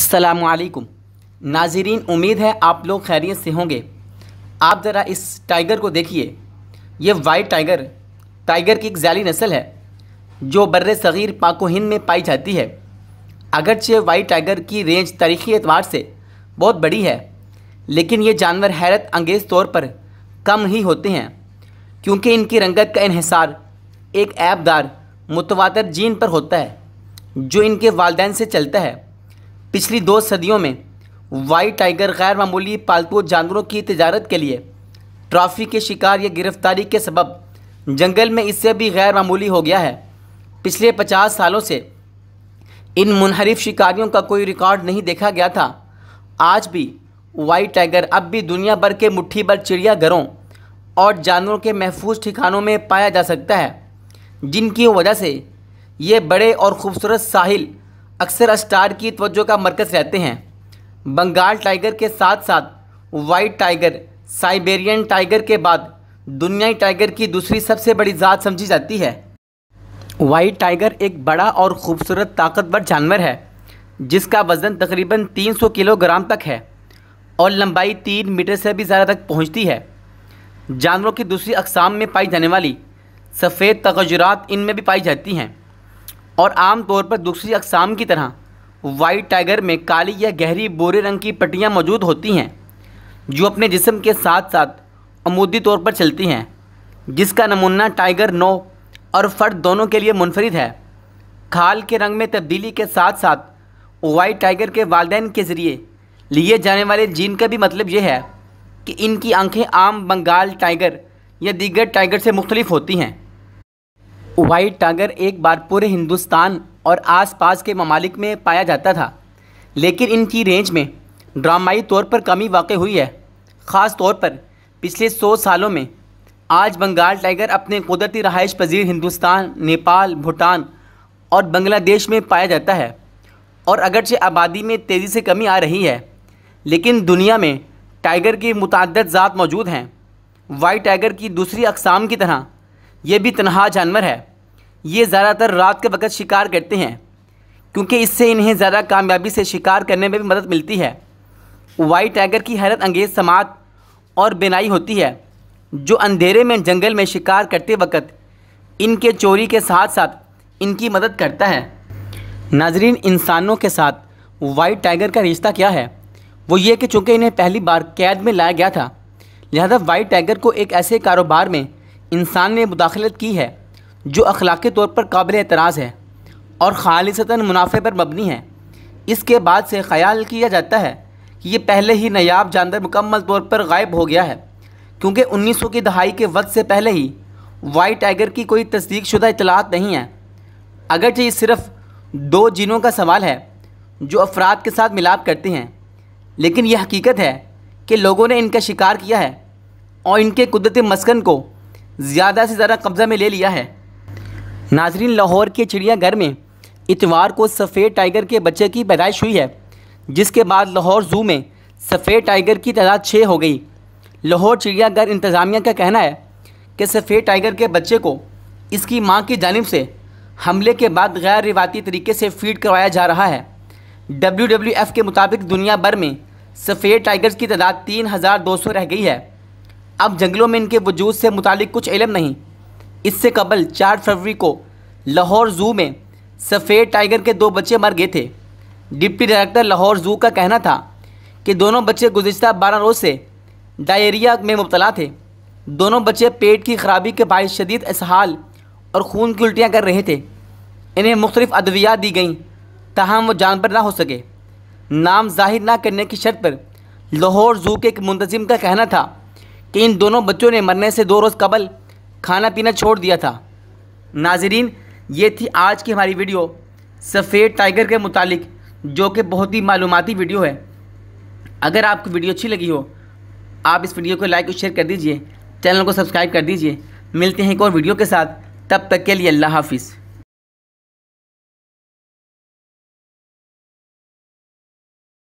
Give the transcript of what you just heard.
असलकुम नाजरीन उम्मीद है आप लोग खैरियत से होंगे आप ज़रा इस टाइगर को देखिए यह वाइट टाइगर टाइगर की एक जाली नस्ल है जो बर सग़ीर पाको हिंद में पाई जाती है अगरचे वाइट टाइगर की रेंज तारीख़ी एतवार से बहुत बड़ी है लेकिन ये जानवर हैरत अंगेज़ तौर पर कम ही होते हैं क्योंकि इनकी रंगत का इहिसार एक ऐबदार मुतवातर जीन पर होता है जो इनके वालदेन से चलता है पिछली दो सदियों में वाइट टाइगर गैर मामूली पालतू जानवरों की तजारत के लिए ट्रॉफ़ी के शिकार या गिरफ्तारी के सबब जंगल में इससे भी गैर मामूली हो गया है पिछले पचास सालों से इन मुनहरफ शिकारियों का कोई रिकॉर्ड नहीं देखा गया था आज भी वाइट टाइगर अब भी दुनिया भर के मुट्ठी भर चिड़ियाघरों और जानवरों के महफूज ठिकानों में पाया जा सकता है जिनकी वजह से ये बड़े और ख़ूबसूरत साहिल अक्सर स्टार की तवज्जो का मरकज़ रहते हैं बंगाल टाइगर के साथ साथ वाइट टाइगर साइबेरियन टाइगर के बाद दुनियाई टाइगर की दूसरी सबसे बड़ी ज़ात समझी जाती है वाइट टाइगर एक बड़ा और ख़ूबसूरत ताकतवर जानवर है जिसका वज़न तकरीबन 300 किलोग्राम तक है और लंबाई तीन मीटर से भी ज़्यादा तक पहुंचती है जानवरों की दूसरी अकसाम में पाई जाने वाली सफ़ेद तकजरात इनमें भी पाई जाती हैं और आमतौर पर दूसरी अकसाम की तरह वाइट टाइगर में काली या गहरी बोरे रंग की पट्टियाँ मौजूद होती हैं जो अपने जिसम के साथ साथ अमूदी तौर पर चलती हैं जिसका नमूना टाइगर नो और फर्द दोनों के लिए मुनफरद है खाल के रंग में तब्दीली के साथ साथ वाइट टाइगर के वालदेन के ज़रिए लिए जाने वाले जीन का भी मतलब यह है कि इनकी आंखें आम बंगाल टाइगर या दीगर टाइगर से मुख्तलिफ होती हैं वाइट टाइगर एक बार पूरे हिंदुस्तान और आसपास के ममालिक में पाया जाता था लेकिन इनकी रेंज में ड्रामाई तौर पर कमी वाक़ हुई है ख़ास तौर पर पिछले सौ सालों में आज बंगाल टाइगर अपने कुदरती रहाइश पजीर हिंदुस्तान नेपाल भूटान और बंग्लादेश में पाया जाता है और अगरचे आबादी में तेज़ी से कमी आ रही है लेकिन दुनिया में टाइगर की मुतद ज़ात मौजूद हैं वाइट टाइगर की दूसरी अकसाम की तरह ये भी तनहा जानवर है ये ज़्यादातर रात के वक्त शिकार करते हैं क्योंकि इससे इन्हें ज़्यादा कामयाबी से शिकार करने में भी मदद मिलती है वाइट टाइगर की हैरत अंगेज समात और बेनाई होती है जो अंधेरे में जंगल में शिकार करते वक्त इनके चोरी के साथ साथ इनकी मदद करता है नाजरीन इंसानों के साथ वाइट टाइगर का रिश्ता क्या है वो ये कि चूँकि इन्हें पहली बार कैद में लाया गया था लिहाजा वाइट टाइगर को एक ऐसे कारोबार में इंसान ने मुदाखलत की है जो अखलाक़ी तौर पर काबिल एतराज़ है और खालसता मुनाफे पर मबनी है इसके बाद से ख्याल किया जाता है कि ये पहले ही नायाब जानवर मुकम्मल तौर पर गायब हो गया है क्योंकि 1900 की दहाई के वक्त से पहले ही वाइट टाइगर की कोई तस्दीक शुदा इतलात नहीं है अगरचे ये सिर्फ दो जिनों का सवाल है जो अफराद के साथ मिलाप करते हैं लेकिन यह हकीकत है कि लोगों ने इनका शिकार किया है और इनके कुदरती मस्कन को ज़्यादा से ज़्यादा कब्ज़ा में ले लिया है नाजरीन लाहौर के चिड़ियाघर में इतवार को सफ़ेद टाइगर के बच्चे की पैदाइश हुई है जिसके बाद लाहौर ज़ू में सफ़ेद टाइगर की तादाद छः हो गई लाहौर चिड़ियाघर इंतज़ामिया का कहना है कि सफ़ेद टाइगर के बच्चे को इसकी मां की जानब से हमले के बाद गैर रिवाती तरीके से फीड करवाया जा रहा है डब्ल्यू के मुताबिक दुनिया भर में सफ़ेद टाइगर्स की तादाद तीन हज़ार दो सौ रह गई है अब जंगलों में इनके वजूद से मुतल कुछ इलम नहीं इससे कबल चार फरवरी को लाहौर ज़ू में सफ़ेद टाइगर के दो बच्चे मर गए थे डिप्टी डायरेक्टर लाहौर ज़ू का कहना था कि दोनों बच्चे गुजशत बारह रोज़ से डायरिया में मुबतला थे दोनों बच्चे पेट की खराबी के बायस शदीद इसहाल और खून की उल्टियाँ कर रहे थे इन्हें मुख्तफ अद्वियात दी गईं तहम वो जानवर ना हो सके नाम जाहिर ना करने की शर्त पर लाहौर ज़ू के एक मुंतजिम का कहना था कि इन दोनों बच्चों ने मरने से दो रोज़ कबल खाना पीना छोड़ दिया था नाजरीन ये थी आज की हमारी वीडियो सफ़ेद टाइगर के मुतालिक जो कि बहुत ही मालूमती वीडियो है अगर आपको वीडियो अच्छी लगी हो आप इस वीडियो को लाइक और शेयर कर दीजिए चैनल को सब्सक्राइब कर दीजिए मिलते हैं एक और वीडियो के साथ तब तक के लिए अल्लाह हाफिज़